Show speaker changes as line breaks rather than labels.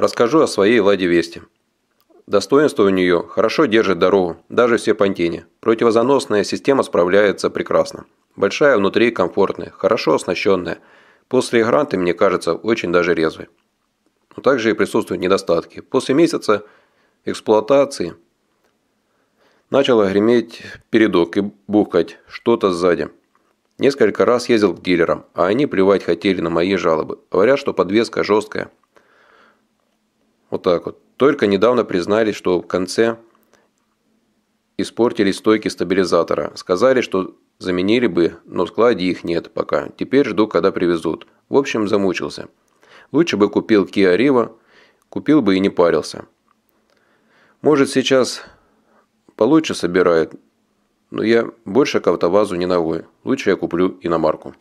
Расскажу о своей Ладе Вести. Достоинство у нее – хорошо держит дорогу, даже все Серпантине. Противозаносная система справляется прекрасно. Большая внутри, комфортная, хорошо оснащенная. После гранты, мне кажется, очень даже резвый. Но также и присутствуют недостатки. После месяца эксплуатации начало греметь передок и бухать что-то сзади. Несколько раз ездил к дилерам, а они плевать хотели на мои жалобы. Говорят, что подвеска жесткая, вот так вот. Только недавно признали, что в конце испортили стойки стабилизатора. Сказали, что заменили бы, но в складе их нет пока. Теперь жду, когда привезут. В общем, замучился. Лучше бы купил Kia Rio, купил бы и не парился. Может, сейчас получше собирают, но я больше к автовазу не новой. Лучше я куплю иномарку.